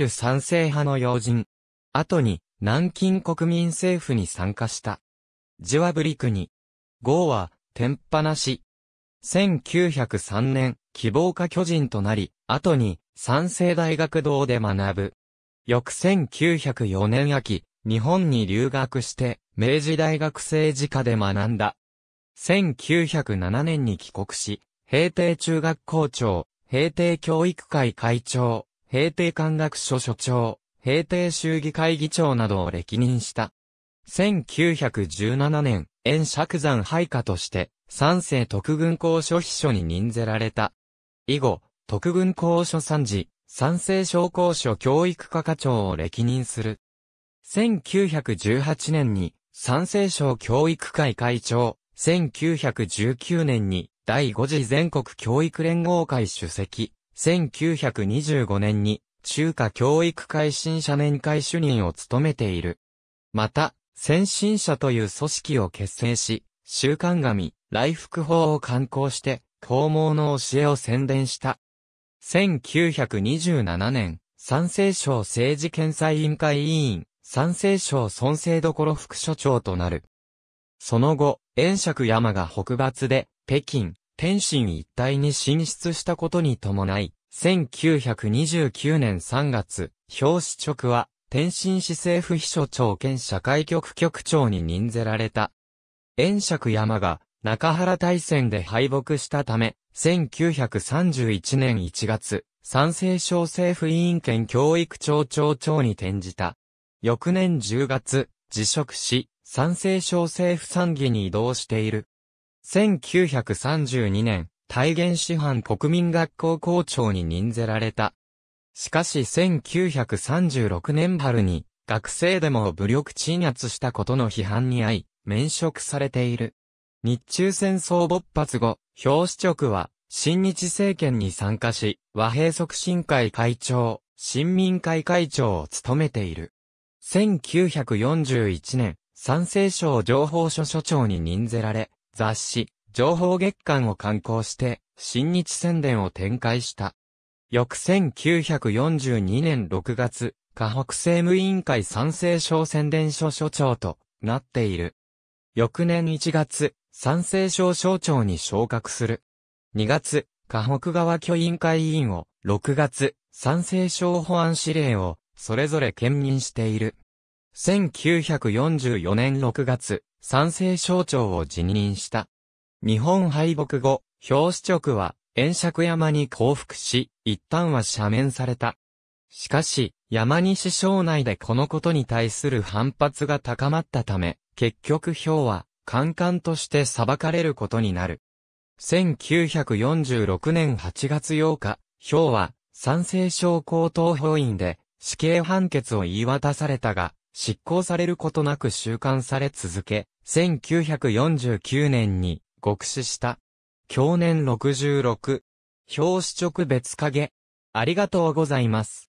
る賛成派の要人。後に、南京国民政府に参加した。ジワブリ国。号は、天っなし。1903年、希望家巨人となり、後に、三世大学堂で学ぶ。翌1904年秋、日本に留学して、明治大学政治科で学んだ。1907年に帰国し、平定中学校長、平定教育会会長、平定官学所所長、平定衆議会議長などを歴任した。1917年、円釈山配下として、三世特軍公所秘書に任ぜられた。以後、特軍公所参事、三世商工所教育課課長を歴任する。1918年に、三世省教育会会長、1919年に、第5次全国教育連合会主席、1925年に中華教育会新社年会主任を務めている。また、先進社という組織を結成し、週刊紙、来福法を刊行して、公毛の教えを宣伝した。1927年、賛政省政治検査委員会委員、賛政省孫政所副所長となる。その後、遠釈山が北伐で、北京、天津一帯に進出したことに伴い、1929年3月、表紙直は、天津市政府秘書長兼社会局局長に任ぜられた。炎尺山が中原大戦で敗北したため、1931年1月、賛成省政府委員兼教育庁長長に転じた。翌年10月、辞職し、賛成省政府参議に移動している。1932年、大元師範国民学校校長に任ぜられた。しかし1936年春に、学生デモを武力鎮圧したことの批判に遭い、免職されている。日中戦争勃発後、表紙直は、新日政権に参加し、和平促進会会長、新民会会長を務めている。1941年、参政省情報所所長に任ぜられ、雑誌、情報月間を刊行して、新日宣伝を展開した。翌1942年6月、河北政務委員会賛成省宣伝所所長となっている。翌年1月、賛成省省長に昇格する。2月、河北側巨委員会委員を、6月、賛成省保安司令を、それぞれ兼任している。1944年6月、賛成省庁を辞任した。日本敗北後、表紙直は、遠尺山に降伏し、一旦は斜面された。しかし、山西省内でこのことに対する反発が高まったため、結局表は、カ官として裁かれることになる。1946年8月8日、表は、賛成省高等法院で死刑判決を言い渡されたが、執行されることなく収監され続け、1949年に獄死した。去年66。表紙直別影。ありがとうございます。